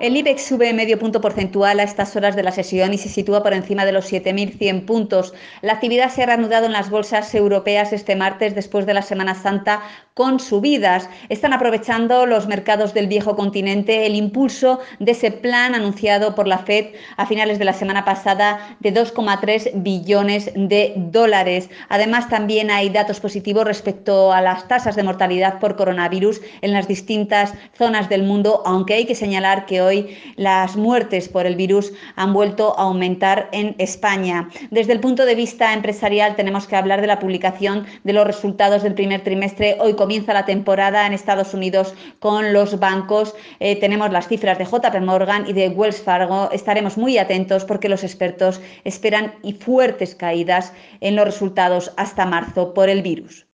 El IBEX sube medio punto porcentual a estas horas de la sesión y se sitúa por encima de los 7.100 puntos. La actividad se ha reanudado en las bolsas europeas este martes después de la Semana Santa con subidas. Están aprovechando los mercados del viejo continente el impulso de ese plan anunciado por la Fed a finales de la semana pasada de 2,3 billones de dólares. Además, también hay datos positivos respecto a las tasas de mortalidad por coronavirus en las distintas zonas del mundo, aunque hay que señalar que hoy las muertes por el virus han vuelto a aumentar en España. Desde el punto de vista empresarial, tenemos que hablar de la publicación de los resultados del primer trimestre hoy con comienza la temporada en Estados Unidos con los bancos. Eh, tenemos las cifras de JP Morgan y de Wells Fargo. Estaremos muy atentos porque los expertos esperan y fuertes caídas en los resultados hasta marzo por el virus.